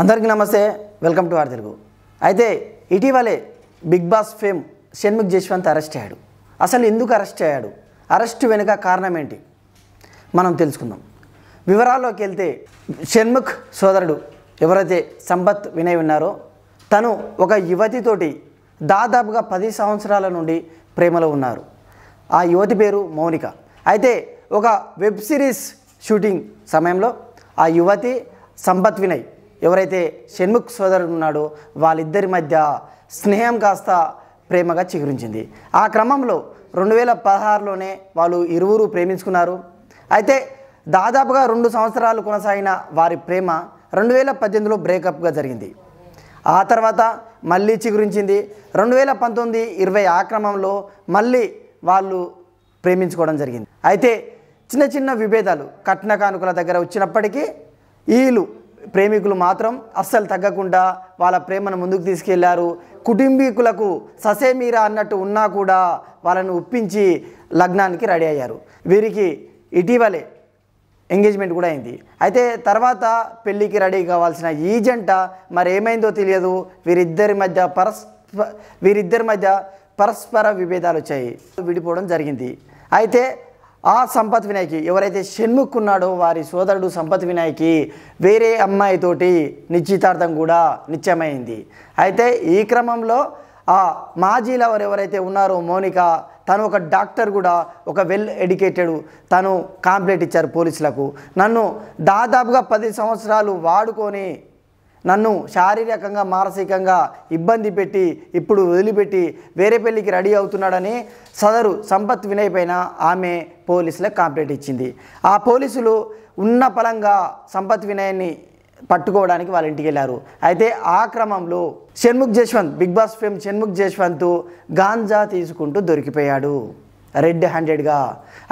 అందరికీ నమస్తే welcome to are Telugu అయితే ఇటీవలే Bigg Boss fame Shanmukh Jaswanth arrest అయ్యాడు అసలు ఎందుకు అరెస్ట్ అయ్యాడు అరెస్ట్ వెనుక కారణం ఏంటి మనం తెలుసుకుందాం వివరాల్లోకి వెళ్తే షణ్ముఖ్ సోదరుడు ఎవరైతే సంపత్ వినయ్ ఉన్నారో తను ఒక యువతితోటి దాదాపుగా పది సంవత్సరాల నుండి ప్రేమలో ఉన్నారు ఆ యువతి పేరు మౌనిక అయితే ఒక వెబ్ సిరీస్ షూటింగ్ సమయంలో ఆ యువతి సంపత్ వినయ్ ఎవరైతే షణ్ముఖ్ సోదరుడు ఉన్నాడో వాళ్ళిద్దరి మధ్య స్నేహం కాస్త ప్రేమగా చిగురించింది ఆ క్రమంలో రెండు వేల పదహారులోనే వాళ్ళు ఇరువురు ప్రేమించుకున్నారు అయితే దాదాపుగా రెండు సంవత్సరాలు కొనసాగిన వారి ప్రేమ రెండు వేల పద్దెనిమిదిలో బ్రేకప్గా జరిగింది ఆ తర్వాత మళ్ళీ చిగురించింది రెండు వేల పంతొమ్మిది ఇరవై ఆ క్రమంలో మళ్ళీ వాళ్ళు ప్రేమించుకోవడం జరిగింది అయితే చిన్న చిన్న విభేదాలు కట్న కానుకల దగ్గర వచ్చినప్పటికీ వీళ్ళు ప్రేమికులు మాత్రం అస్సలు తగ్గకుండా వాళ్ళ ప్రేమను ముందుకు తీసుకెళ్లారు కుటుంబీకులకు ససేమీరా అన్నట్టు ఉన్నా కూడా వాళ్ళని ఒప్పించి లగ్నానికి రెడీ అయ్యారు వీరికి ఇటీవలే ఎంగేజ్మెంట్ కూడా అయింది అయితే తర్వాత పెళ్ళికి రెడీ కావాల్సిన ఈ జంట మరేమైందో తెలియదు వీరిద్దరి మధ్య పరస్ప వీరిద్దరి మధ్య పరస్పర విభేదాలు వచ్చాయి విడిపోవడం జరిగింది అయితే ఆ సంపత్ వినాయకి ఎవరైతే షణ్ముక్కున్నాడో వారి సోదరుడు సంపత్ వినాయకి వేరే అమ్మాయితోటి నిశ్చితార్థం కూడా నిత్యమైంది అయితే ఈ క్రమంలో ఆ మాజీ లవర్ ఎవరైతే ఉన్నారో మౌనిక తను ఒక డాక్టర్ కూడా ఒక వెల్ ఎడ్యుకేటెడ్ తను కాంప్లైంట్ ఇచ్చారు పోలీసులకు నన్ను దాదాపుగా పది సంవత్సరాలు వాడుకొని నన్ను శారీరకంగా మానసికంగా ఇబ్బంది పెట్టి ఇప్పుడు వదిలిపెట్టి వేరే పెళ్లికి రెడీ అవుతున్నాడని సదరు సంపత్ వినయ్ పైన ఆమె పోలీసులకు కంప్లైంట్ ఇచ్చింది ఆ పోలీసులు ఉన్న పలంగా సంపత్ వినయ్ని పట్టుకోవడానికి వాళ్ళ ఇంటికి వెళ్ళారు అయితే ఆ క్రమంలో Shanmukh Jaswanth Bigg Boss fame Shanmukh Jaswanth ganja తీసుకుంటూ దొరికిపోయాడు రెడ్ హ్యాండెడ్గా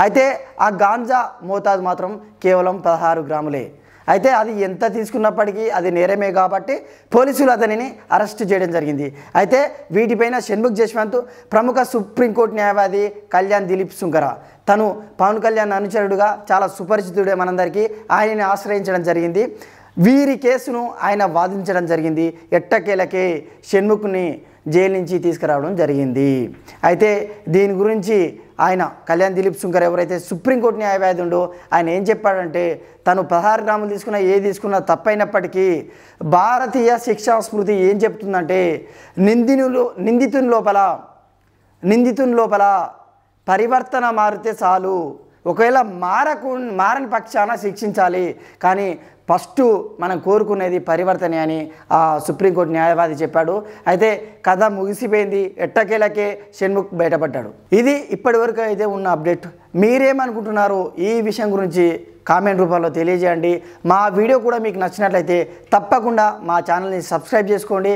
అయితే ఆ గాంజా మోతాదు మాత్రం కేవలం పదహారు గ్రాములే అయితే అది ఎంత తీసుకున్నప్పటికీ అది నేరమే కాబట్టి పోలీసులు అతనిని అరెస్ట్ చేయడం జరిగింది అయితే వీటిపైన షణ్ముఖ్ జశ్వంత్ ప్రముఖ సుప్రీంకోర్టు న్యాయవాది కళ్యాణ్ దిలీప్ సుంకర తను పవన్ కళ్యాణ్ అనుచరుడుగా చాలా సుపరిచితుడే మనందరికీ ఆయనని ఆశ్రయించడం జరిగింది వీరి కేసును ఆయన వాదించడం జరిగింది ఎట్టకేలకే షణ్ముఖ్ని జైలు నుంచి తీసుకురావడం జరిగింది అయితే దీని గురించి ఆయన కళ్యాణ్ దిలీప్ శుంకర్ ఎవరైతే సుప్రీంకోర్టు న్యాయవాది ఉండో ఆయన ఏం చెప్పాడంటే తను పదహారు గ్రాములు తీసుకున్నా ఏ తీసుకున్నా తప్పైనప్పటికీ భారతీయ శిక్షా స్మృతి ఏం చెప్తుందంటే నిందినులు నిందితుని లోపల నిందితుని లోపల పరివర్తన మారితే చాలు ఒకవేళ మారకు మారని పక్షాన శిక్షించాలి కానీ ఫస్ట్ మనం కోరుకునేది పరివర్తనే అని ఆ సుప్రీంకోర్టు న్యాయవాది చెప్పాడు అయితే కథ ముగిసిపోయింది ఎట్టకేలకే షణ్ముఖ్ బయటపడ్డాడు ఇది ఇప్పటివరకు అయితే ఉన్న అప్డేట్ మీరేమనుకుంటున్నారు ఈ విషయం గురించి కామెంట్ రూపంలో తెలియజేయండి మా వీడియో కూడా మీకు నచ్చినట్లయితే తప్పకుండా మా ఛానల్ని సబ్స్క్రైబ్ చేసుకోండి